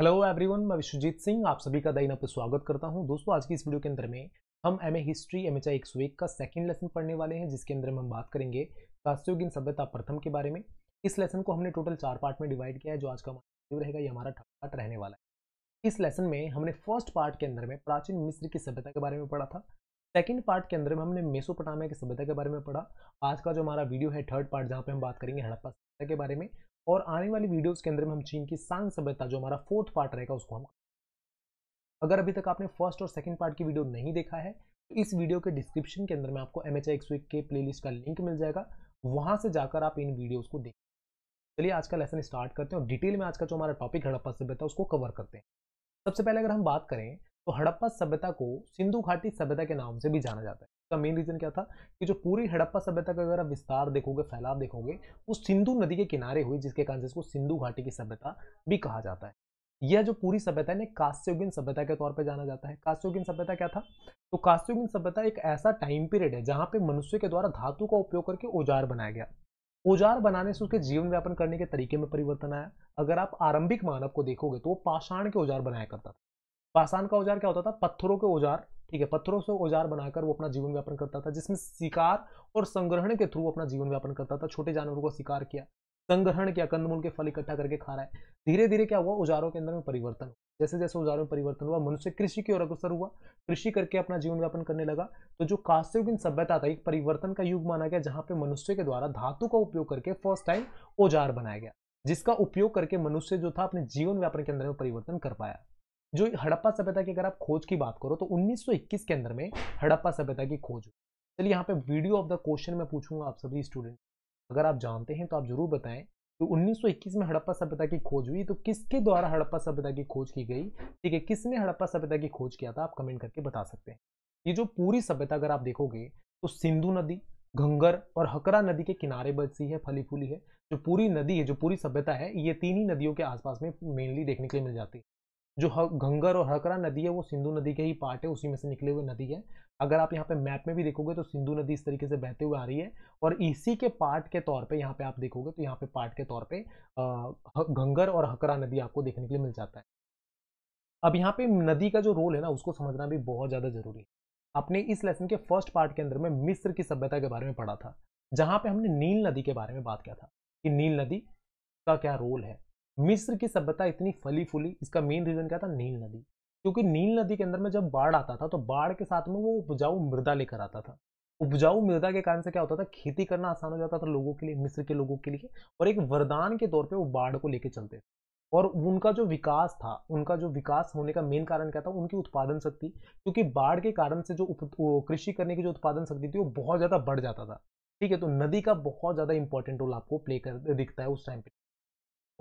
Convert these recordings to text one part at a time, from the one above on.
hello everyone मैं विश्वजीत सिंह आप सभी का दाइना पर स्वागत करता हूं दोस्तों आज की इस वीडियो के अंदर में हम M A history M H I एक का सेकंड लेसन पढ़ने वाले हैं जिसके अंदर हम बात करेंगे कास्तुगिन सभ्यता प्रथम के बारे में इस लेसन को हमने टोटल चार पार्ट में डिवाइड किया है जो आज का हमारा रहेगा ये हमारा पार्ट रहने वाला है इस लेसन में हमने फर्स्ट पार्ट के अंदर में प्राचीन मिस्र की सभ्यता के बारे में पढ़ा था सेकेंड पार्ट के अंदर में हमने मेसोपोटामिया की सभ्यता के बारे में पढ़ा आज का जो हमारा वीडियो है थर्ड पार्ट जहाँ पे हम बात करेंगे हड़प्पा सभ्यता के बारे में और आने वाली वीडियोस के अंदर में हम चीन की सांग सभ्यता जो हमारा फोर्थ पार्ट रहेगा उसको हम अगर अभी तक आपने फर्स्ट और सेकंड पार्ट की वीडियो नहीं देखा है तो इस वीडियो के डिस्क्रिप्शन के अंदर में आपको एम एच के प्लेलिस्ट का लिंक मिल जाएगा वहां से जाकर आप इन वीडियोज को देख चलिए आज का लेसन स्टार्ट करते हैं और डिटेल में आज का जो हमारा टॉपिक हड़प्पा सभ्यता उसको कवर करते हैं सबसे पहले अगर हम बात करें तो हड़प्पा सभ्यता को सिंधु घाटी सभ्यता के नाम से भी जाना जाता है इसका मेन रीजन क्या था कि जो पूरी हड़प्पा सभ्यता का अगर आप विस्तार देखोगे फैलाव देखोगे वो सिंधु नदी के किनारे हुई जिसके कारण से इसको सिंधु घाटी की सभ्यता भी कहा जाता है यह जो पूरी सभ्यता है कास्योगिन सभ्यता के तौर पर जाना जाता है कास्योगिन सभ्यता क्या था तो कास्योगिन सभ्यता एक ऐसा टाइम पीरियड है जहाँ पे मनुष्य के द्वारा धातु का उपयोग करके औजार बनाया गया औजार बनाने से उसके जीवन व्यापन करने के तरीके में परिवर्तन आया अगर आप आरंभिक मानव को देखोगे तो वो पाषाण के औजार बनाया करता था पाषाण का औजार क्या होता था पत्थरों के औजार ठीक है पत्थरों से औजार बनाकर वो अपना जीवन व्यापन करता था जिसमें शिकार और संग्रहण के थ्रू अपना जीवन व्यापन करता था छोटे जानवरों को शिकार किया संग्रहण किया कंदमूल के फल इकट्ठा करके खा रहा है धीरे धीरे क्या हुआ औजारों के अंदर में परिवर्तन जैसे जैसे औजारों में परिवर्तन हुआ मनुष्य कृषि की ओर अग्रसर हुआ कृषि करके अपना जीवन व्यापन करने लगा तो जो कास्योगिन सभ्यता था एक परिवर्तन का युग माना गया जहाँ पे मनुष्य के द्वारा धातु का उपयोग करके फर्स्ट टाइम औजार बनाया गया जिसका उपयोग करके मनुष्य जो था अपने जीवन व्यापन के अंदर में परिवर्तन कर पाया जो हड़प्पा सभ्यता की अगर आप खोज की बात करो तो 1921 के अंदर में हड़प्पा सभ्यता की खोज चलिए यहाँ पे वीडियो ऑफ द क्वेश्चन मैं पूछूंगा आप सभी स्टूडेंट अगर आप जानते हैं तो आप जरूर बताएं तो 1921 में हड़प्पा सभ्यता की खोज हुई तो किसके द्वारा हड़प्पा सभ्यता की खोज की गई ठीक है किसने हड़प्पा सभ्यता की खोज किया था आप कमेंट करके बता सकते हैं ये जो पूरी सभ्यता अगर आप देखोगे तो सिंधु नदी घंगर और हकरा नदी के किनारे बसी है फली फूली है जो पूरी नदी है जो पूरी सभ्यता है ये तीन ही नदियों के आसपास में मेनली देखने के लिए मिल जाती है जो घंगर और हरकरा नदी है वो सिंधु नदी के ही पार्ट है उसी में से निकले हुए नदी है अगर आप यहाँ पे मैप में भी देखोगे तो सिंधु नदी इस तरीके से बहते हुए आ रही है और इसी के पार्ट के तौर पे यहाँ पे आप देखोगे तो यहाँ पे पार्ट के तौर पे घंगर और हकरा नदी आपको देखने के लिए मिल जाता है अब यहाँ पे नदी का जो रोल है ना उसको समझना भी बहुत ज़्यादा जरूरी है आपने इस लेसन के फर्स्ट पार्ट के अंदर में मिस्र की सभ्यता के बारे में पढ़ा था जहाँ पे हमने नील नदी के बारे में बात किया था कि नील नदी का क्या रोल है मिस्र की सभ्यता इतनी फली फूली इसका मेन रीजन क्या था नील नदी क्योंकि नील नदी के अंदर में जब बाढ़ आता था तो बाढ़ के साथ में वो उपजाऊ मृदा लेकर आता था उपजाऊ मृदा के कारण से क्या होता था खेती करना आसान हो जाता था लोगों के लिए मिस्र के लोगों के लिए और एक वरदान के तौर पर वो बाढ़ को लेके चलते थे और उनका जो विकास था उनका जो विकास होने का मेन कारण क्या था उनकी उत्पादन शक्ति क्योंकि बाढ़ के कारण से जो कृषि करने की जो उत्पादन शक्ति थी वो बहुत ज़्यादा बढ़ जाता था ठीक है तो नदी का बहुत ज़्यादा इंपॉर्टेंट रोल आपको प्ले कर दिखता है उस टाइम पे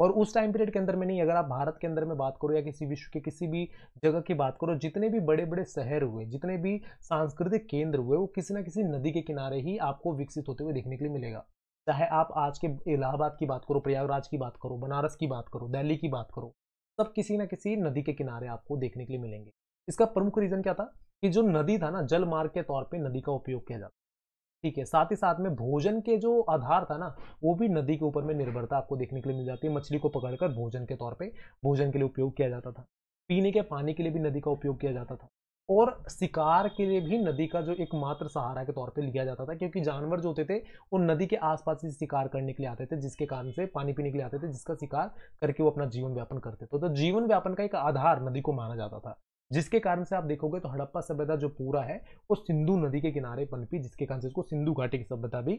और उस टाइम पीरियड के अंदर में नहीं अगर आप भारत के अंदर में बात करो या किसी विश्व के किसी भी जगह की बात करो जितने भी बड़े बड़े शहर हुए जितने भी सांस्कृतिक केंद्र हुए वो किसी ना किसी नदी के किनारे ही आपको विकसित होते हुए देखने के लिए मिलेगा चाहे आप आज के इलाहाबाद की बात करो प्रयागराज की बात करो बनारस की बात करो दिल्ली की बात करो सब किसी ना किसी नदी के किनारे आपको देखने के लिए मिलेंगे इसका प्रमुख रीजन क्या था कि जो नदी था ना जल मार्ग के तौर पे नदी का उपयोग किया जाता ठीक है साथ ही साथ में भोजन के जो आधार था ना वो भी नदी के ऊपर में निर्भरता आपको देखने के लिए मिल जाती है मछली को पकड़कर भोजन के तौर पे भोजन के लिए उपयोग किया जाता था पीने के पानी के लिए भी नदी का उपयोग किया जाता था और शिकार के लिए भी नदी का जो एकमात्र सहारा के तौर पे लिया जाता था क्योंकि जानवर जो होते थे वो नदी के आसपास ही शिकार करने के लिए आते थे जिसके कारण से पानी पीने के लिए आते थे जिसका शिकार करके वो अपना जीवन व्यापन करते थे तो जीवन व्यापन का एक आधार नदी को माना जाता था जिसके कारण से आप देखोगे तो हड़प्पा सभ्यता जो पूरा है वो सिंधु नदी के किनारे पनपी जिसके कारण से इसको सिंधु घाटी की सभ्यता भी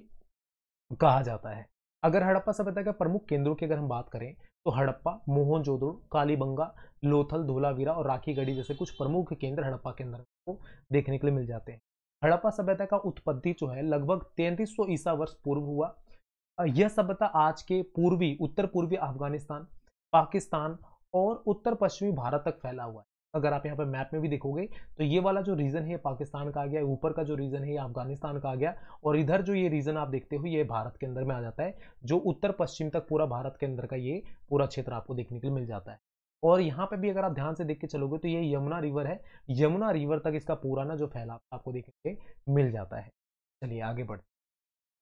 कहा जाता है अगर हड़प्पा सभ्यता के प्रमुख केंद्रों की अगर हम बात करें तो हड़प्पा मोहनजोदड़ो कालीबंगा लोथल धोलावीरा और राखीगढ़ी जैसे कुछ प्रमुख केंद्र हड़प्पा के अंदर को देखने के लिए मिल जाते हैं हड़प्पा सभ्यता का उत्पत्ति जो है लगभग 3300 ईसा वर्ष पूर्व हुआ यह सभ्यता आज के पूर्वी उत्तर पूर्वी अफगानिस्तान पाकिस्तान और उत्तर पश्चिमी भारत तक फैला हुआ है अगर आप यहाँ पे मैप में भी देखोगे तो ये वाला जो रीजन है पाकिस्तान का आ गया ऊपर का जो रीजन है ये अफगानिस्तान का आ गया और इधर जो ये रीजन आप देखते हो ये भारत के अंदर में आ जाता है जो उत्तर पश्चिम तक पूरा भारत के अंदर का ये पूरा क्षेत्र आपको देखने के लिए मिल जाता है और यहाँ पे भी अगर आप ध्यान से देख के चलोगे तो ये यमुना रिवर है यमुना रिवर तक इसका पूरा ना जो फैलाव आपको देखने के मिल जाता है चलिए आगे बढ़ते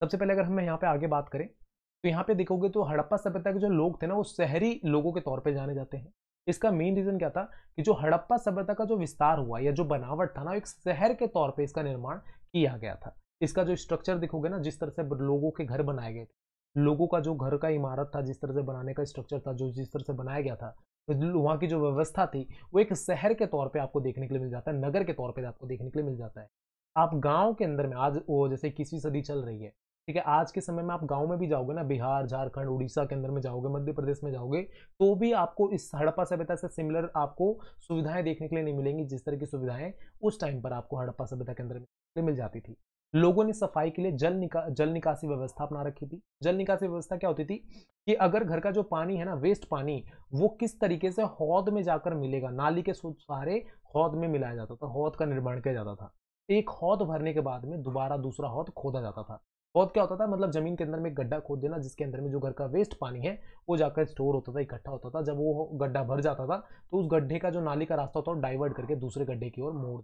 सबसे पहले अगर हम यहाँ पे आगे बात करें तो यहाँ पे देखोगे तो हड़प्पा सभ्यता के जो लोग थे ना वो शहरी लोगों के तौर पे जाने जाते हैं इसका मेन रीजन क्या था कि जो हड़प्पा सभ्यता का जो विस्तार हुआ या जो बनावट था ना एक शहर के तौर पे इसका निर्माण किया गया था इसका जो स्ट्रक्चर दिखोगे ना जिस तरह से लोगों के घर बनाए गए थे लोगों का जो घर का इमारत था जिस तरह से बनाने का स्ट्रक्चर था जो जिस तरह से बनाया गया था तो वहाँ की जो व्यवस्था थी वो एक शहर के तौर पे आपको देखने के लिए मिल जाता है नगर के तौर पे आपको देखने के लिए मिल जाता है आप गांव के अंदर में आज वो जैसे इक्कीसवीं सदी चल रही है ठीक है आज के समय में आप गांव में भी जाओगे ना बिहार झारखंड उड़ीसा के अंदर में जाओगे मध्य प्रदेश में जाओगे तो भी आपको इस हड़प्पा सभ्यता से सिमिलर आपको सुविधाएं देखने के लिए नहीं मिलेंगी जिस तरह की सुविधाएं उस टाइम पर आपको हड़प्पा सभ्यता के अंदर में मिल जाती थी लोगों ने सफाई के लिए जल निका जल निकासी व्यवस्था अपना रखी थी जल निकासी व्यवस्था क्या होती थी कि अगर घर का जो पानी है ना वेस्ट पानी वो किस तरीके से हौद में जाकर मिलेगा नाली के सहारे हौद में मिलाया जाता था हौद का निर्माण किया जाता था एक हौद भरने के बाद में दोबारा दूसरा हौद खोदा जाता था बहुत क्या होता था मतलब जमीन के अंदर में गड्ढा खोद देना जिसके अंदर में जो घर का वेस्ट पानी है वो जाकर स्टोर होता था इकट्ठा होता था जब वो गड्ढा भर जाता था तो उस गड्ढे का जो नाली का रास्ता होता है डाइवर्ट करके दूसरे गड्ढे की ओर मोड़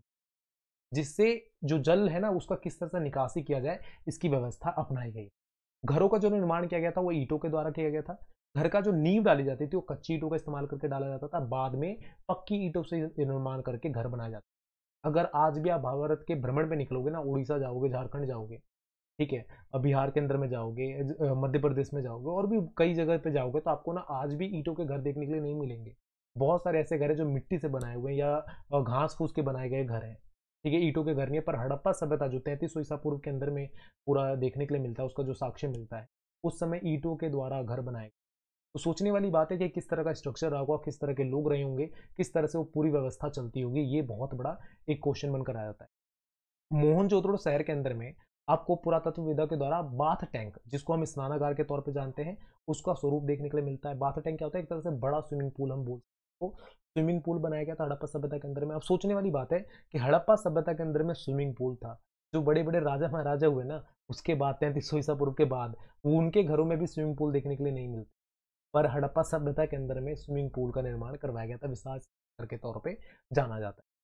जिससे जो जल है ना उसका किस तरह से निकासी किया जाए इसकी व्यवस्था अपनाई गई घरों का जो निर्माण किया गया था वो ईटों के द्वारा किया गया था घर का जो नींव डाली जाती थी वो कच्ची ईटों का इस्तेमाल करके डाला जाता था बाद में पक्की ईटों से निर्माण करके घर बनाया जाता अगर आज भी आप भारत के भ्रमण पे निकलोगे ना उड़ीसा जाओगे झारखंड जाओगे ठीक है अब बिहार के अंदर में जाओगे मध्य प्रदेश में जाओगे और भी कई जगह पे जाओगे तो आपको ना आज भी ईंटों के घर देखने के लिए नहीं मिलेंगे बहुत सारे ऐसे घर हैं जो मिट्टी से बनाए हुए हैं या घास फूस के बनाए गए घर हैं ठीक है ईंटों के घर नहीं है पर हड़प्पा सभ्यता जो तैंतीस सौ ईसा पूर्व के अंदर में पूरा देखने के लिए मिलता है उसका जो साक्ष्य मिलता है उस समय ईंटों के द्वारा घर बनाए तो सोचने वाली बात है कि किस तरह का स्ट्रक्चर रहा होगा किस तरह के लोग रहे होंगे किस तरह से वो पूरी व्यवस्था चलती होगी ये बहुत बड़ा एक क्वेश्चन बनकर आ जाता है मोहन शहर के अंदर में आपको पुरातत्व विधा के द्वारा बाथ टैंक जिसको हम स्नानागार के तौर पर जानते हैं उसका स्वरूप देखने के लिए मिलता है बाथ टैंक क्या होता है एक तरह से बड़ा स्विमिंग पूल हम बोल तो स्विमिंग पूल बनाया गया था हड़प्पा सभ्यता के अंदर में अब सोचने वाली बात है कि हड़प्पा सभ्यता के अंदर में स्विमिंग पूल था जो बड़े बड़े राजा महाराजा हुए ना उसके बाद तैंतीस सौ ईसा पूर्व के बाद उनके घरों में भी स्विमिंग पूल देखने के लिए नहीं मिलते पर हड़प्पा सभ्यता के अंदर में स्विमिंग पूल का निर्माण करवाया गया था विशाल के तौर पर जाना जाता है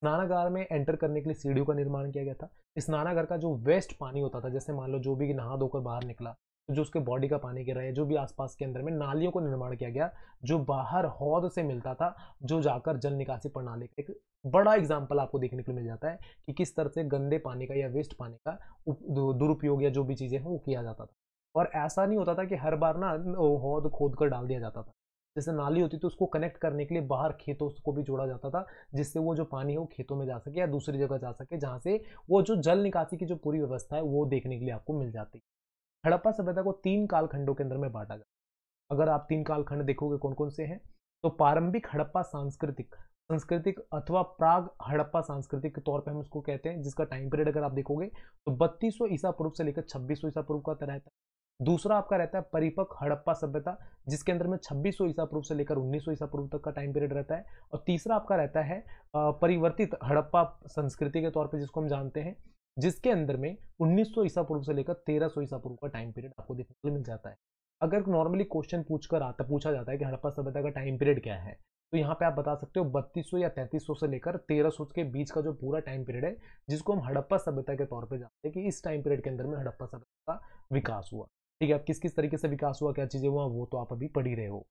स्नानागार में एंटर करने के लिए सीढ़ियों का निर्माण किया गया था स्नानागार का जो वेस्ट पानी होता था जैसे मान लो जो भी नहा धोकर बाहर निकला जो उसके बॉडी का पानी रहा है जो भी आसपास के अंदर में नालियों को निर्माण किया गया जो बाहर हौद से मिलता था जो जाकर जल निकासी प्रणाली का एक बड़ा एग्जाम्पल आपको देखने के लिए मिल जाता है कि किस तरह से गंदे पानी का या वेस्ट पानी का दुरुपयोग या जो भी चीज़ें हैं वो किया जाता था और ऐसा नहीं होता था कि हर बार ना हौद खोद कर डाल दिया जाता था जैसे नाली होती तो उसको कनेक्ट करने के लिए बाहर खेतों को भी जोड़ा जाता था जिससे वो जो पानी है वो खेतों में जा सके या दूसरी जगह जा सके जहाँ से वो जो जल निकासी की जो पूरी व्यवस्था है वो देखने के लिए आपको मिल जाती है हड़प्पा सभ्यता को तीन कालखंडों के अंदर में बांटा जाता अगर आप तीन कालखंड देखोगे कौन कौन से हैं तो प्रारंभिक हड़प्पा सांस्कृतिक सांस्कृतिक अथवा प्राग हड़प्पा सांस्कृतिक के तौर पर हम उसको कहते हैं जिसका टाइम पीरियड अगर आप देखोगे तो बत्तीस ईसा पूर्व से लेकर छब्बीस ईसा पूर्व का तरह दूसरा आपका रहता है परिपक हड़प्पा सभ्यता जिसके अंदर में 2600 ईसा पूर्व से लेकर 1900 ईसा पूर्व तक का टाइम पीरियड रहता है और तीसरा आपका रहता है परिवर्तित हड़प्पा संस्कृति के तौर पर जिसको हम जानते हैं जिसके अंदर में 1900 ईसा पूर्व से लेकर 1300 ईसा पूर्व का टाइम पीरियड आपको देखने को मिल जाता है अगर नॉर्मली क्वेश्चन पूछकर आता पूछा जाता है कि हड़प्पा सभ्यता का टाइम पीरियड क्या है तो यहाँ पे आप बता सकते हो सौ या सौ से लेकर सौ के बीच का जो पूरा टाइम पीरियड है जिसको हम हड़प्पा सभ्यता के तौर पर जानते हैं कि इस टाइम पीरियड के अंदर में हड़प्पा सभ्यता का विकास हुआ ठीक है अब किस किस तरीके से विकास हुआ क्या चीज़ें हुआ वो तो आप अभी पढ़ ही रहे हो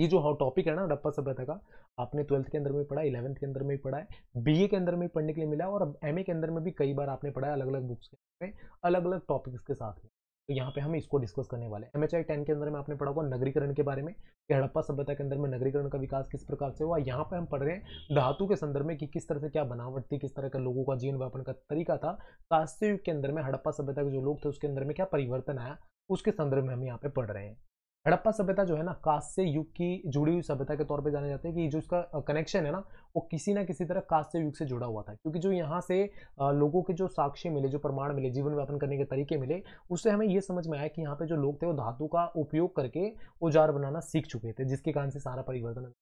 ये जो हाँ टॉपिक है ना हड़प्पा सभ्यता का आपने ट्वेल्थ के अंदर में पढ़ा इलेवंथ के अंदर में पढ़ा है बीए के अंदर में पढ़ने के लिए मिला और अब एमए के अंदर में भी कई बार आपने पढ़ा है अलग अलग बुक्स के में अलग अलग टॉपिक्स के साथ में तो यहाँ पे हम इसको डिस्कस करने वाले हैं एम एच आई टेन के अंदर में आपने पढ़ा हुआ नगरीकरण के बारे में कि हड़प्पा सभ्यता के अंदर में नगरीकरण का विकास किस प्रकार से हुआ यहाँ पे हम पढ़ रहे हैं धातु के संदर्भ में कि किस तरह से क्या बनावट थी किस तरह का लोगों का जीवन व्यापन का तरीका था कांस्य युग के अंदर में हड़प्पा सभ्यता के जो लोग थे उसके अंदर में क्या परिवर्तन आया उसके संदर्भ में हम यहाँ पे पढ़ रहे हैं हड़प्पा सभ्यता जो है ना कांस्य युग की जुड़ी हुई सभ्यता के तौर पे जाने जाते हैं कि जो उसका कनेक्शन है ना वो किसी ना किसी तरह कांस्य युग से जुड़ा हुआ था क्योंकि जो यहाँ से लोगों के जो साक्ष्य मिले जो प्रमाण मिले जीवन व्यापन करने के तरीके मिले उससे हमें ये समझ में आया कि यहाँ पे जो लोग थे वो धातु का उपयोग करके औजार बनाना सीख चुके थे जिसके कारण से सारा परिवर्तन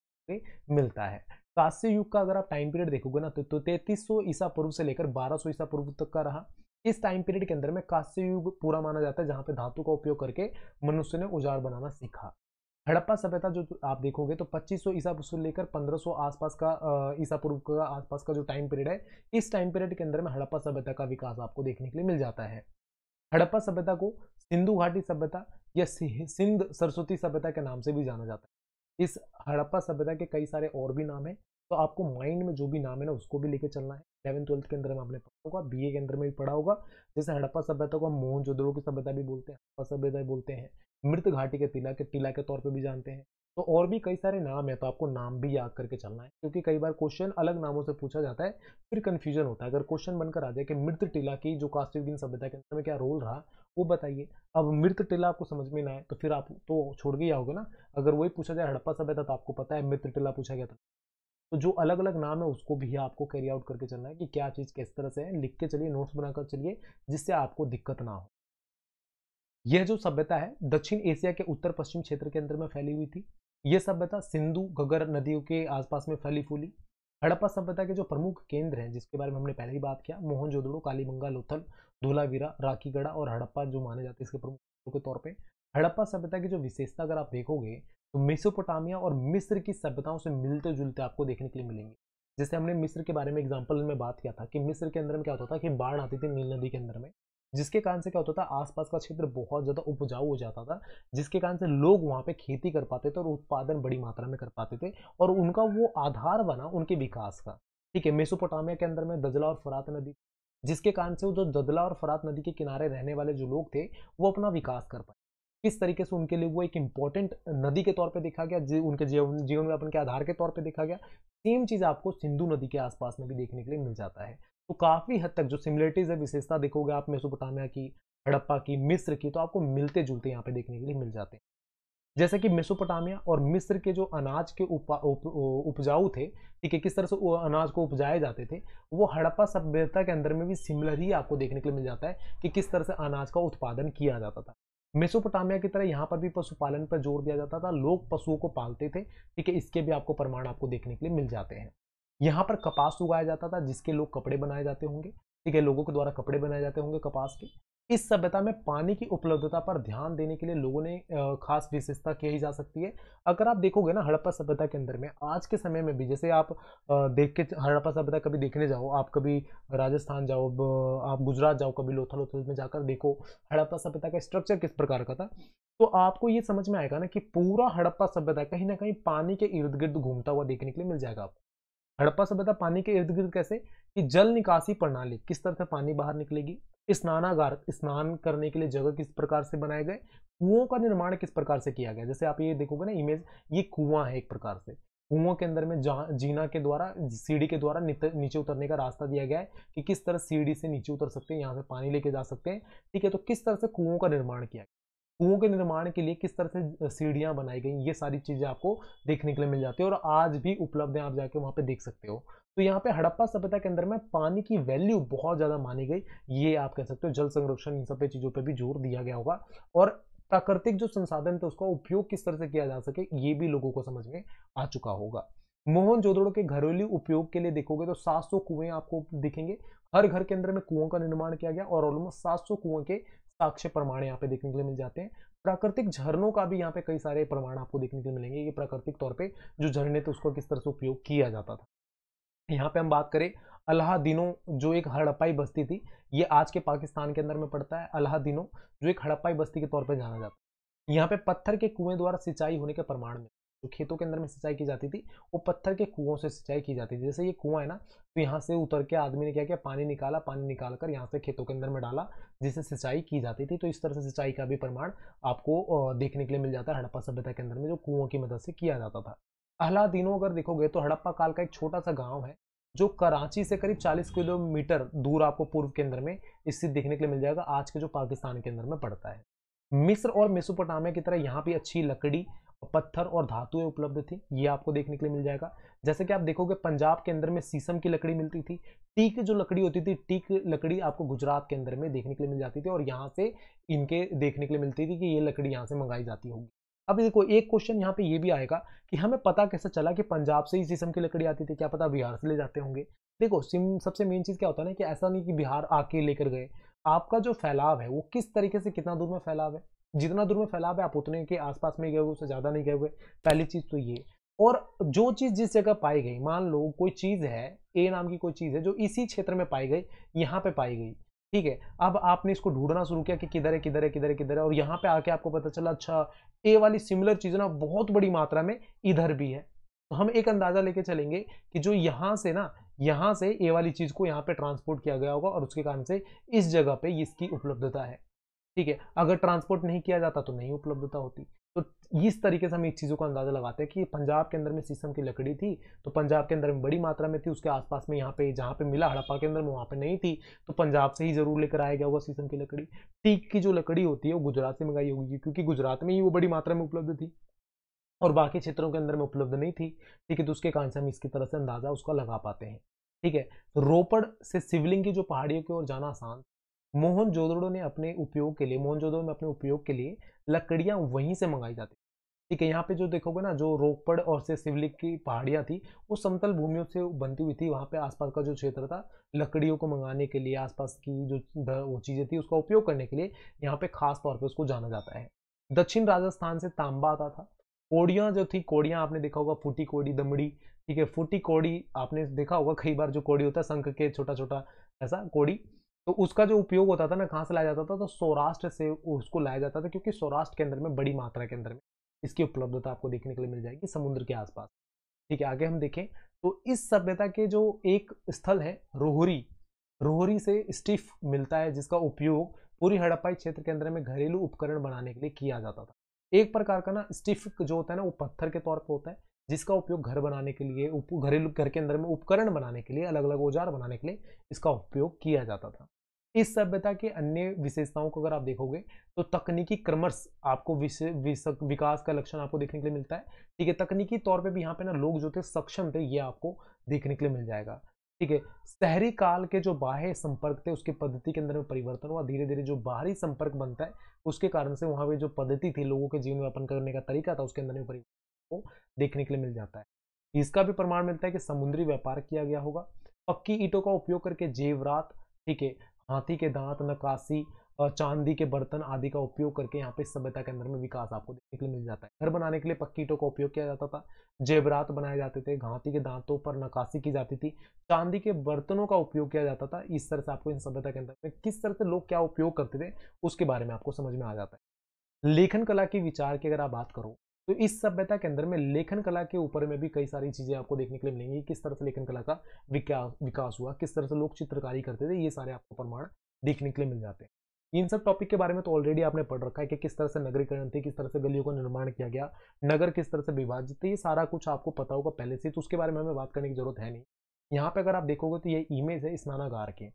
मिलता है कांस्य युग का अगर आप टाइम पीरियड देखोगे ना तो, तो तैतीस सौ ईसा पूर्व से लेकर बारह ईसा पूर्व तक का रहा इस टाइम पीरियड के अंदर में कांस्य युग पूरा माना जाता है जहां पे धातु का उपयोग करके मनुष्य ने उजार बनाना सीखा हड़प्पा सभ्यता जो आप देखोगे तो 2500 ईसा पूर्व से लेकर 1500 आसपास का ईसा पूर्व का आसपास का जो टाइम पीरियड है इस टाइम पीरियड के अंदर में हड़प्पा सभ्यता का विकास आपको देखने के लिए मिल जाता है हड़प्पा सभ्यता को सिंधु घाटी सभ्यता या सिंध सरस्वती सभ्यता के नाम से भी जाना जाता है इस हड़प्पा सभ्यता के कई सारे और भी नाम है तो आपको माइंड में जो भी नाम है ना उसको भी लेके चलना है इलेवन ट्वेल्थ के अंदर में आपने पढ़ा होगा बी के अंदर में भी पढ़ा होगा जैसे हड़प्पा सभ्यता को हम जोद्रो की सभ्यता भी बोलते हैं हड़प्पा सभ्यता बोलते हैं मृत घाटी के टीला के टीला के तौर पर भी जानते हैं तो और भी कई सारे नाम है तो आपको नाम भी याद करके चलना है क्योंकि कई बार क्वेश्चन अलग नामों से पूछा जाता है फिर कन्फ्यूजन होता है अगर क्वेश्चन बनकर आ जाए कि मृत टीला की जो कास्टिगिन सभ्यता के अंदर में क्या रोल रहा वो बताइए अब मृत टीला आपको समझ में ना आए तो फिर आप तो छोड़ गया होगा ना अगर वही पूछा जाए हड़प्पा सभ्यता तो आपको पता है मृत टीला पूछा गया था तो जो अलग अलग नाम है उसको भी आपको कैरी आउट करके चलना है कि क्या चीज़ किस तरह से है लिख के चलिए नोट्स बनाकर चलिए जिससे आपको दिक्कत ना हो यह जो सभ्यता है दक्षिण एशिया के उत्तर पश्चिम क्षेत्र के अंदर में फैली हुई थी यह सभ्यता सिंधु गगर नदियों के आसपास में फैली फूली हड़प्पा सभ्यता के जो प्रमुख केंद्र हैं जिसके बारे में हमने पहले ही बात किया मोहनजोदड़ो कालीबंगा लोथल धोलावीरा राखीगढ़ा और हड़प्पा जो माने जाते हैं इसके प्रमुख के तौर पर हड़प्पा सभ्यता की जो विशेषता अगर आप देखोगे तो मेसोपोटामिया और मिस्र की सभ्यताओं से मिलते जुलते आपको देखने के लिए मिलेंगे जैसे हमने मिस्र के बारे में एग्जाम्पल में बात किया था कि मिस्र के अंदर में क्या होता था कि बाढ़ आती थी नील नदी के अंदर में जिसके कारण से क्या होता था आसपास का क्षेत्र बहुत ज़्यादा उपजाऊ हो जाता था जिसके कारण से लोग वहाँ पे खेती कर पाते थे और उत्पादन बड़ी मात्रा में कर पाते थे और उनका वो आधार बना उनके विकास का ठीक है मेसोपोटामिया के अंदर में दजला और फरात नदी जिसके कारण से वो जो ददला और फरात नदी के किनारे रहने वाले जो लोग थे वो अपना विकास कर पाए किस तरीके से उनके लिए वो एक इंपॉर्टेंट नदी के तौर पे देखा गया जी, उनके जीवन जीवन व्यापन के आधार के तौर पे देखा गया सेम चीज़ आपको सिंधु नदी के आसपास में भी देखने के लिए मिल जाता है तो काफ़ी हद तक जो सिमिलरिटीज़ है विशेषता देखोगे आप मेसोपोटामिया की हड़प्पा की मिस्र की तो आपको मिलते जुलते यहाँ पे देखने के लिए मिल जाते हैं जैसे कि मेसोपोटामिया और मिस्र के जो अनाज के उपजाऊ थे ठीक है किस तरह से अनाज को उपजाए जाते थे वो हड़प्पा सभ्यता के अंदर में भी सिमिलर ही आपको देखने के लिए मिल जाता है कि किस तरह से अनाज का उत्पादन किया जाता था मेसोपोटामिया की तरह यहाँ पर भी पशुपालन पर जोर दिया जाता था लोग पशुओं को पालते थे ठीक है इसके भी आपको प्रमाण आपको देखने के लिए मिल जाते हैं यहाँ पर कपास उगाया जाता था जिसके लोग कपड़े बनाए जाते होंगे ठीक है लोगों के द्वारा कपड़े बनाए जाते होंगे कपास के इस सभ्यता में पानी की उपलब्धता पर ध्यान देने के लिए लोगों ने खास विशेषता कही जा सकती है अगर आप देखोगे ना हड़प्पा सभ्यता के अंदर में आज के समय में भी जैसे आप देख के हड़प्पा सभ्यता कभी देखने जाओ आप कभी राजस्थान जाओ आप गुजरात जाओ कभी लोथल लोथल में जाकर देखो हड़प्पा सभ्यता का स्ट्रक्चर किस प्रकार का था तो आपको ये समझ में आएगा ना कि पूरा हड़प्पा सभ्यता कहीं ना कहीं पानी के इर्द गिर्द घूमता हुआ देखने के लिए मिल जाएगा आपको हड़प्पा सभ्यता पानी के इर्द गिर्द कैसे कि जल निकासी प्रणाली किस तरह से पानी बाहर निकलेगी स्नानागार स्नान करने के लिए जगह किस प्रकार से बनाए गए कुओं का निर्माण किस प्रकार से किया गया जैसे आप ये देखोगे ना इमेज ये कुआं है एक प्रकार से कुओं के अंदर में जहाँ जीना के द्वारा सीढ़ी के द्वारा नीचे उतरने का रास्ता दिया गया है कि किस तरह सीढ़ी से नीचे उतर सकते हैं यहाँ से पानी लेके जा सकते हैं ठीक है तो किस तरह से कुओं का निर्माण किया गया कुओं के निर्माण के लिए किस तरह से सीढ़ियाँ बनाई गई ये सारी चीज़ें आपको देखने के लिए मिल जाती है और आज भी उपलब्ध है आप जाके वहाँ पर देख सकते हो तो यहाँ पे हड़प्पा सभ्यता के अंदर में पानी की वैल्यू बहुत ज़्यादा मानी गई ये आप कह सकते हो जल संरक्षण इन सब चीज़ों पर भी जोर दिया गया होगा और प्राकृतिक जो संसाधन थे उसका उपयोग किस तरह से किया जा सके ये भी लोगों को समझ में आ चुका होगा मोहन जोदड़ो के घरेलू उपयोग के लिए देखोगे तो 700 कुएं आपको दिखेंगे हर घर के अंदर में कुओं का निर्माण किया गया और ऑलमोस्ट सात सौ कुओं के साक्ष्य प्रमाण यहाँ पे देखने के लिए मिल जाते हैं प्राकृतिक झरनों का भी यहाँ पे कई सारे प्रमाण आपको देखने के लिए मिलेंगे ये प्राकृतिक तौर पे जो झरने थे उसका किस तरह से उपयोग किया जाता था यहाँ पे हम बात करें अलाहादिनो जो एक हड़प्पाई बस्ती थी ये आज के पाकिस्तान के अंदर में पड़ता है अलाहादिनो जो एक हड़प्पाई बस्ती के तौर पर जाना जाता है यहाँ पे पत्थर के कुएं द्वारा सिंचाई होने के प्रमाण में जो खेतों के अंदर में सिंचाई की जाती थी वो पत्थर के कुओं से सिंचाई की जाती थी जैसे ये कुआं है ना तो यहाँ से उतर के आदमी ने क्या किया पानी निकाला पानी निकाल कर यहाँ से खेतों के अंदर में डाला जिससे सिंचाई की जाती थी तो इस तरह से सिंचाई का भी प्रमाण आपको देखने के लिए मिल जाता है हड़प्पा सभ्यता के अंदर में जो कुओं की मदद से किया जाता था अहला दिनों अगर देखोगे तो हड़प्पा काल का एक छोटा सा गाँव है जो कराची से करीब 40 किलोमीटर दूर आपको पूर्व के अंदर में स्थित देखने के लिए मिल जाएगा आज के जो पाकिस्तान के अंदर में पड़ता है मिस्र और मेसोपोटामिया की तरह यहाँ भी अच्छी लकड़ी पत्थर और धातुएं उपलब्ध थी ये आपको देखने के लिए मिल जाएगा जैसे कि आप देखोगे पंजाब के अंदर में सीसम की लकड़ी मिलती थी टीक जो लकड़ी होती थी टीक लकड़ी आपको गुजरात के अंदर में देखने के लिए मिल जाती थी और यहाँ से इनके देखने के लिए मिलती थी कि ये लकड़ी यहाँ से मंगाई जाती होगी अब देखो एक क्वेश्चन यहाँ पे ये भी आएगा कि हमें पता कैसे चला कि पंजाब से ही शीशम की लकड़ी आती थी क्या पता बिहार से ले जाते होंगे देखो सिम सबसे मेन चीज़ क्या होता है ना कि ऐसा नहीं कि बिहार आके लेकर गए आपका जो फैलाव है वो किस तरीके से कितना दूर में फैलाव है जितना दूर में फैलाव है आप उतने के आसपास में गए हुए उससे ज़्यादा नहीं गए हुए पहली चीज़ तो ये और जो चीज़ जिस जगह पाई गई मान लो कोई चीज़ है ए नाम की कोई चीज़ है जो इसी क्षेत्र में पाई गई यहाँ पर पाई गई ठीक है अब आपने इसको ढूंढना शुरू किया कि किधर है किधर है किधर है किधर है और यहाँ पे आके आपको पता चला अच्छा ए वाली सिमिलर चीज ना बहुत बड़ी मात्रा में इधर भी है तो हम एक अंदाज़ा लेके चलेंगे कि जो यहाँ से ना यहाँ से ए वाली चीज़ को यहाँ पे ट्रांसपोर्ट किया गया होगा और उसके कारण से इस जगह पे इसकी उपलब्धता है ठीक है अगर ट्रांसपोर्ट नहीं किया जाता तो नहीं उपलब्धता होती इस तरीके से हम इस चीज़ों का अंदाज़ा लगाते हैं कि पंजाब के अंदर में शीशम की लकड़ी थी तो पंजाब के अंदर में बड़ी मात्रा में थी उसके आसपास में यहाँ पे जहाँ पे मिला हड़प्पा के अंदर में वहाँ पे नहीं थी तो पंजाब से ही जरूर लेकर आया गया होगा शीशम की लकड़ी टीक की जो लकड़ी होती है वो गुजरात से मंगाई होगी क्योंकि गुजरात में ही वो बड़ी मात्रा में उपलब्ध थी और बाकी क्षेत्रों के अंदर में उपलब्ध नहीं थी ठीक है तो उसके कारण से हम इसकी तरह से अंदाज़ा उसका लगा पाते हैं ठीक है रोपड़ से शिवलिंग की जो पहाड़ियों की ओर जाना आसान मोहन जोदड़ो ने अपने उपयोग के लिए मोहन जोदड़ो में अपने उपयोग के लिए लकड़ियाँ वहीं से मंगाई जाती ठीक है यहाँ पे जो देखोगे ना जो रोकपड़ और से शिवलिंग की पहाड़ियाँ थी वो समतल भूमियों से बनती हुई थी वहाँ पे आसपास का जो क्षेत्र था लकड़ियों को मंगाने के लिए आसपास की जो वो चीज़ें थी उसका उपयोग करने के लिए यहाँ पे खास तौर पे उसको जाना जाता है दक्षिण राजस्थान से तांबा आता था कोड़ियाँ जो थी कोड़ियाँ आपने देखा होगा फूटी कोड़ी दमड़ी ठीक है फूटी कोड़ी आपने देखा होगा कई बार जो कोड़ी होता है शंख के छोटा छोटा ऐसा कोड़ी तो उसका जो उपयोग होता था ना कहाँ से लाया जाता था तो सौराष्ट्र से उसको लाया जाता था क्योंकि सौराष्ट्र के अंदर में बड़ी मात्रा के अंदर में इसकी उपलब्धता आपको देखने के लिए मिल जाएगी समुद्र के आसपास ठीक है आगे हम देखें तो इस सभ्यता के जो एक स्थल है रोहरी रोहरी से स्टिफ मिलता है जिसका उपयोग पूरी हड़प्पाई क्षेत्र के अंदर में घरेलू उपकरण बनाने के लिए किया जाता था एक प्रकार का ना स्टिफ जो होता है ना वो पत्थर के तौर पर होता है जिसका उपयोग घर बनाने के लिए घरेलू घर के अंदर में उपकरण बनाने के लिए अलग अलग औजार बनाने के लिए इसका उपयोग किया जाता था इस सभ्यता के अन्य विशेषताओं को अगर आप देखोगे तो तकनीकी क्रमश आपको विकास का लक्षण आपको देखने के लिए मिलता है ठीक है तकनीकी तौर पे भी यहाँ पे ना लोग जो थे सक्षम थे ये आपको देखने के लिए मिल जाएगा ठीक है शहरी काल के जो बाह्य संपर्क थे उसकी पद्धति के अंदर में परिवर्तन हुआ धीरे धीरे जो बाहरी संपर्क बनता है उसके कारण से वहाँ पे जो पद्धति थी लोगों के जीवन यापन करने का तरीका था उसके अंदर में परिवर्तन को देखने के लिए मिल जाता है इसका भी प्रमाण मिलता है कि समुद्री व्यापार किया गया होगा पक्की ईटों का उपयोग करके जेवरात ठीक है हाथी के दांत नकाशी चांदी के बर्तन आदि का उपयोग करके यहाँ पे सभ्यता के अंदर में विकास आपको देखने के लिए मिल जाता है घर बनाने के लिए पक्की का उपयोग किया जाता था जेवरात बनाए जाते थे घाटी के दांतों पर नकाशी की जाती थी चांदी के बर्तनों का उपयोग किया जाता था इस तरह से आपको इन सभ्यता के अंदर में किस तरह से लोग क्या उपयोग करते थे उसके बारे में आपको समझ में आ जाता है लेखन कला के विचार की अगर आप बात करो तो इस सभ्यता के अंदर में लेखन कला के ऊपर में भी कई सारी चीज़ें आपको देखने के लिए मिलेंगी किस तरह से लेखन कला का विकास हुआ किस तरह से लोग चित्रकारी करते थे ये सारे आपको प्रमाण देखने के लिए मिल जाते हैं इन सब टॉपिक के बारे में तो ऑलरेडी आपने पढ़ रखा है कि किस तरह से नगरीकरण थे किस तरह से गलियों का निर्माण किया गया नगर किस तरह से विभाजित थे ये सारा कुछ आपको पता होगा पहले से तो उसके बारे में हमें बात करने की जरूरत है नहीं यहाँ पे अगर आप देखोगे तो ये इमेज है स्नानागार के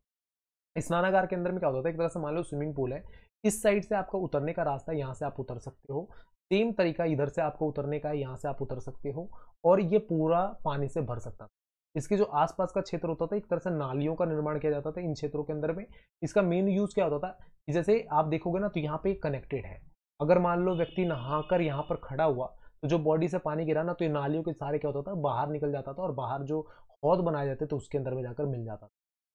स्नानागार के अंदर में क्या होता है एक तरह से मान लो स्विमिंग पूल है इस साइड से आपका उतरने का रास्ता है यहाँ से आप उतर सकते हो सेम तरीका इधर से आपको उतरने का है यहाँ से आप उतर सकते हो और ये पूरा पानी से भर सकता था इसके जो आसपास का क्षेत्र होता था एक तरह से नालियों का निर्माण किया जाता था इन क्षेत्रों के अंदर में इसका मेन यूज़ क्या होता था जैसे आप देखोगे ना तो यहाँ पे कनेक्टेड है अगर मान लो व्यक्ति नहा कर यहाँ पर खड़ा हुआ तो जो बॉडी से पानी गिरा ना तो ये नालियों के सारे क्या होता था बाहर निकल जाता था और बाहर जो हौद बनाए जाते थे तो उसके अंदर में जाकर मिल जाता था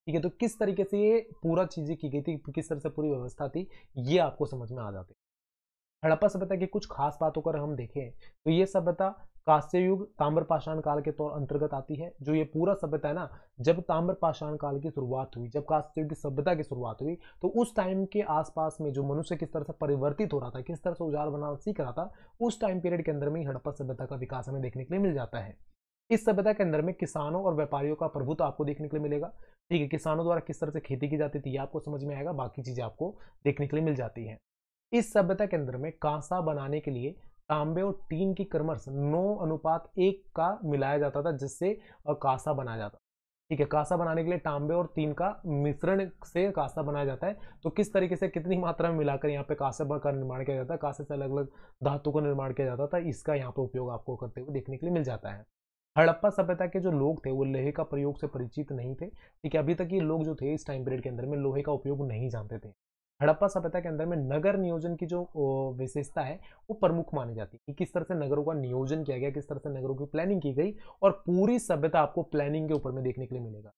ठीक है तो किस तरीके से ये पूरा चीज़ें की गई थी किस तरह से पूरी व्यवस्था थी ये आपको समझ में आ जाती हड़प्पा सभ्यता की कुछ खास बातों को हम देखें तो ये सभ्यता कांस्य युग ताम्रपाषाण काल के तौर अंतर्गत आती है जो ये पूरा सभ्यता है ना जब ताम्रपाषाण काल की शुरुआत हुई जब कांस्य युग की सभ्यता की शुरुआत हुई तो उस टाइम के आसपास में जो मनुष्य किस तरह से परिवर्तित हो रहा था किस तरह से उजाड़ बनाना सीख रहा था उस टाइम पीरियड के अंदर में ही हड़प्पा सभ्यता का विकास हमें देखने के लिए मिल जाता है इस सभ्यता के अंदर में किसानों और व्यापारियों का प्रभुत्व आपको देखने के लिए मिलेगा ठीक है किसानों द्वारा किस तरह से खेती की जाती थी ये आपको समझ में आएगा बाकी चीज़ें आपको देखने के लिए मिल जाती है इस सभ्यता के अंदर में कांसा बनाने के लिए तांबे और टीन की क्रमश नौ अनुपात एक का मिलाया जाता था जिससे कांसा बनाया जाता ठीक है कांसा बनाने के लिए तांबे और तीन का मिश्रण से कांसा बनाया जाता है तो किस तरीके से कितनी मात्रा में मिलाकर यहाँ पे कांसे का निर्माण किया जाता है कांसे से अलग अलग धातु का निर्माण किया जाता था इसका यहाँ पे उपयोग आपको करते हुए देखने के लिए मिल जाता है हड़प्पा सभ्यता के जो लोग थे वो लोहे का प्रयोग से परिचित नहीं थे ठीक है अभी तक ये लोग जो थे इस टाइम पीरियड के अंदर में लोहे का उपयोग नहीं जानते थे हड़प्पा सभ्यता के अंदर में नगर नियोजन की जो विशेषता है वो प्रमुख मानी जाती है कि किस तरह से नगरों का नियोजन किया गया किस तरह से नगरों की प्लानिंग की गई और पूरी सभ्यता आपको प्लानिंग के ऊपर में देखने के लिए मिलेगा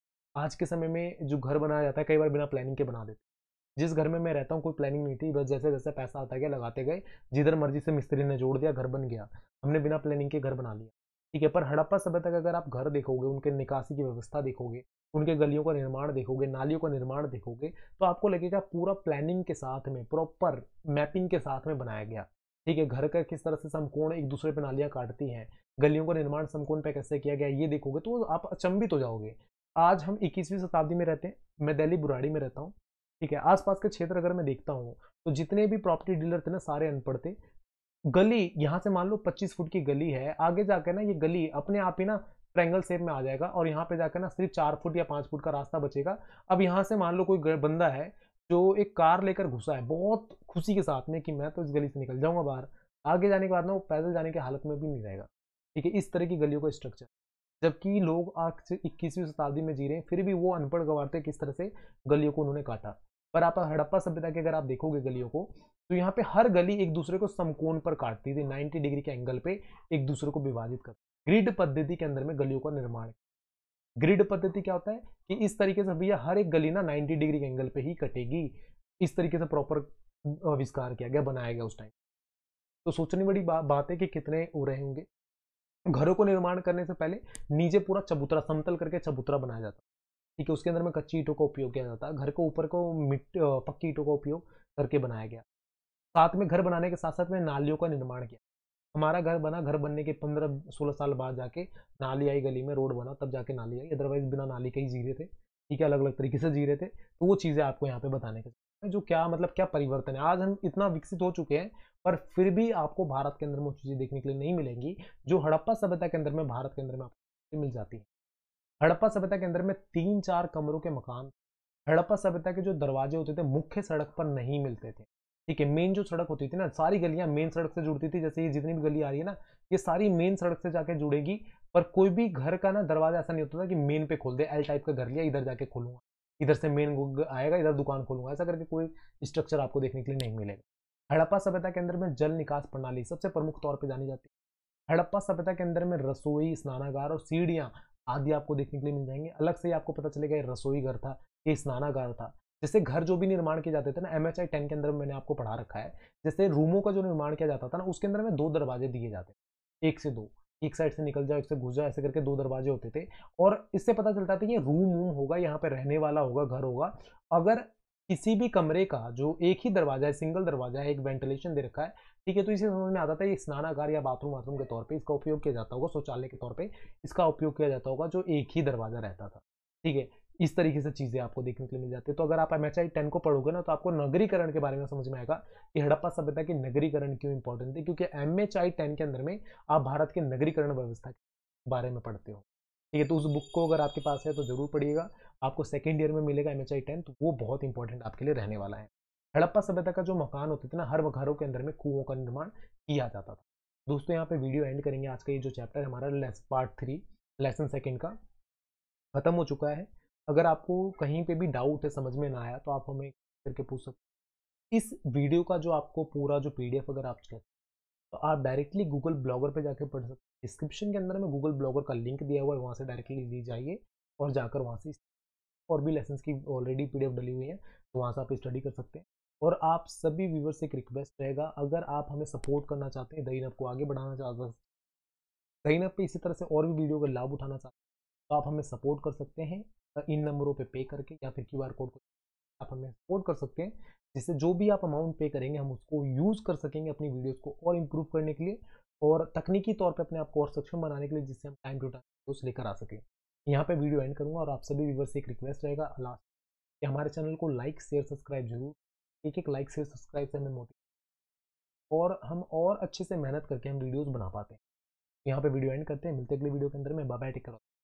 आज के समय में जो घर बनाया जाता है कई बार बिना प्लानिंग के बना देते जिस घर में मैं रहता हूँ कोई प्लानिंग नहीं थी बस जैसे जैसे पैसा आता गया लगाते गए जिधर मर्जी से मिस्त्री ने जोड़ दिया घर बन गया हमने बिना प्लानिंग के घर बना लिया ठीक है पर हड़प्पा सभ्यता का अगर आप घर देखोगे उनके निकासी की व्यवस्था देखोगे उनके गलियों का निर्माण देखोगे नालियों का निर्माण देखोगे तो आपको लगेगा पूरा प्लानिंग के साथ में प्रॉपर मैपिंग के साथ में बनाया गया ठीक है घर का किस तरह से समकोण एक दूसरे पर नालियाँ काटती हैं गलियों का निर्माण समकोण पे कैसे किया गया ये देखोगे तो आप अचंभित हो जाओगे आज हम 21वीं शताब्दी में रहते हैं मैं दिल्ली बुराड़ी में रहता हूँ ठीक है आसपास के क्षेत्र अगर मैं देखता हूँ तो जितने भी प्रॉपर्टी डीलर थे ना सारे अनपढ़ थे गली यहाँ से मान लो 25 फुट की गली है आगे जाकर ना ये गली अपने आप ही ना ट्रैंगल शेप में आ जाएगा और यहाँ पे जाकर ना सिर्फ चार फुट या पाँच फुट का रास्ता बचेगा अब यहाँ से मान लो कोई बंदा है जो एक कार लेकर घुसा है बहुत खुशी के साथ में कि मैं तो इस गली से निकल जाऊँगा बाहर आगे जाने के बाद ना वो पैदल जाने की हालत में भी नहीं रहेगा ठीक है इस तरह की गलियों का स्ट्रक्चर जबकि लोग आज से इक्कीसवीं शताब्दी में जी रहे हैं फिर भी वो अनपढ़ गंवारते किस तरह से गलियों को उन्होंने काटा पर आप हड़प्पा सभ्यता की अगर आप देखोगे गलियों को तो यहाँ पे हर गली एक दूसरे को समकोण पर काटती थी 90 डिग्री के एंगल पे एक दूसरे को विभाजित कर ग्रिड पद्धति के अंदर में गलियों का निर्माण ग्रिड पद्धति क्या होता है कि इस तरीके से भैया हर एक गली ना 90 डिग्री के एंगल पे ही कटेगी इस तरीके से प्रॉपर आविष्कार किया गया बनाया गया उस टाइम तो सोचने बड़ी बा, बात है कि कितने हो रहे होंगे घरों को निर्माण करने से पहले नीचे पूरा चबूतरा समतल करके चबूतरा बनाया जाता ठीक है उसके अंदर में कच्ची ईटों का उपयोग किया जाता है घर को ऊपर को मिट्टी पक्की ईटों का उपयोग करके बनाया गया साथ में घर बनाने के साथ साथ में नालियों का निर्माण किया हमारा घर बना घर बनने के पंद्रह सोलह साल बाद जाके नाली आई गली में रोड बना तब जाके नाली आई अदरवाइज बिना नाली के ही जी रहे थे ठीक है अलग अलग तरीके से जी रहे थे तो वो चीज़ें आपको यहाँ पे बताने के जो क्या मतलब क्या परिवर्तन है आज हम इतना विकसित हो चुके हैं पर फिर भी आपको भारत के अंदर में चीज़ें देखने के लिए नहीं मिलेंगी जो हड़प्पा सभ्यता के अंदर में भारत के अंदर में आपको मिल जाती है हड़प्पा सभ्यता के अंदर में तीन चार कमरों के मकान हड़प्पा सभ्यता के जो दरवाजे होते थे मुख्य सड़क पर नहीं मिलते थे ठीक है मेन जो सड़क होती थी ना सारी गलियां मेन सड़क से जुड़ती थी जैसे ये जितनी भी गली आ रही है ना ये सारी मेन सड़क से जाके जुड़ेगी पर कोई भी घर का ना दरवाजा ऐसा नहीं होता था कि मेन पे खोल दे एल टाइप का घर लिया इधर जाके खोलूंगा इधर से मेन आएगा इधर दुकान खोलूंगा ऐसा करके कोई स्ट्रक्चर आपको देखने के लिए नहीं मिलेगा हड़प्पा सभ्यता के अंदर में जल निकास प्रणाली सबसे प्रमुख तौर पर जानी जाती है हड़प्पा सभ्यता के अंदर में रसोई स्नानागार और सीढ़ियाँ आदि आपको देखने के लिए मिल जाएंगे अलग से ही आपको पता चलेगा ये रसोई घर था ये स्नानागार था जैसे घर जो भी निर्माण किए जाते थे ना एम एच आई टेन के अंदर मैंने आपको पढ़ा रखा है जैसे रूमों का जो निर्माण किया जाता था ना उसके अंदर में दो दरवाजे दिए जाते थे एक से दो एक साइड से निकल जाओ एक से घुस जाओ ऐसे करके दो दरवाजे होते थे और इससे पता चलता था कि ये रूम वूम होगा यहाँ पे रहने वाला होगा घर होगा अगर किसी भी कमरे का जो एक ही दरवाजा है सिंगल दरवाजा है एक वेंटिलेशन दे रखा है ठीक है तो इसे समझ में आता था ये स्नानागार या बाथरूम वाथरूम के तौर पे इसका उपयोग किया जाता होगा शौचालय के तौर पे इसका उपयोग किया जाता होगा जो एक ही दरवाजा रहता था ठीक है इस तरीके से चीज़ें आपको देखने के लिए मिल जाती है तो अगर आप एम एच आई टेन को पढ़ोगे ना तो आपको नगरीकरण के बारे में समझ में आएगा कि हड़प्पा सभ्यता की नगरीकरण क्यों इंपॉर्टेंट है क्योंकि एम एच टेन के अंदर में आप भारत के नगरीकरण व्यवस्था के बारे में पढ़ते हो ठीक है तो उस बुक को अगर आपके पास है तो ज़रूर पढ़िएगा आपको सेकेंड ईयर में मिलेगा एम एच आई टेन तो वो बहुत इंपॉर्टेंट आपके लिए रहने वाला है हड़प्पा सभ्यता का जो मकान होते थे ना हर घरों के अंदर में कुओं का निर्माण किया जाता था दोस्तों यहाँ पे वीडियो एंड करेंगे आज का ये जो चैप्टर है हमारा पार्ट थ्री लेसन सेकेंड का खत्म हो चुका है अगर आपको कहीं पे भी डाउट है समझ में ना आया तो आप हमें करके पूछ सकते इस वीडियो का जो आपको पूरा जो पीडीएफ अगर आप चाहते तो आप डायरेक्टली गूगल ब्लॉगर पे जाकर पढ़ सकते हैं डिस्क्रिप्शन के अंदर हमें गूगल ब्लॉगर का लिंक दिया हुआ है वहाँ से डायरेक्टली ली जाइए और जाकर वहाँ से और भी लेसन की ऑलरेडी पी डली हुई है तो वहाँ से आप स्टडी कर सकते हैं और आप सभी व्यूवर से एक रिक्वेस्ट रहेगा अगर आप हमें सपोर्ट करना चाहते हैं दहीनब को आगे बढ़ाना चाहते हैं दहीनब पे इसी तरह से और भी वीडियो का लाभ उठाना चाहते हैं तो आप हमें सपोर्ट कर सकते हैं इन नंबरों पे पे करके या फिर क्यू कोड को आप हमें सपोर्ट कर सकते हैं जिससे जो भी आप अमाउंट पे करेंगे हम उसको यूज़ कर सकेंगे अपनी वीडियोज़ को और इम्प्रूव करने के लिए और तकनीकी तौर पर अपने आप को और सक्षम बनाने के लिए जिससे हम टाइम टू टाइम वीडियोस लेकर आ सकें यहाँ पे वीडियो एंड करूँगा और आप सभी व्यूवर से एक रिक्वेस्ट रहेगा लास्ट कि हमारे चैनल को लाइक शेयर सब्सक्राइब जरूर एक एक लाइक शेयर सब्सक्राइब से हमें मोटिवेट और हम और अच्छे से मेहनत करके हम वीडियोज़ बना पाते हैं यहाँ पे वीडियो एंड करते हैं मिलते अगले वीडियो के अंदर में बाबा टेक करो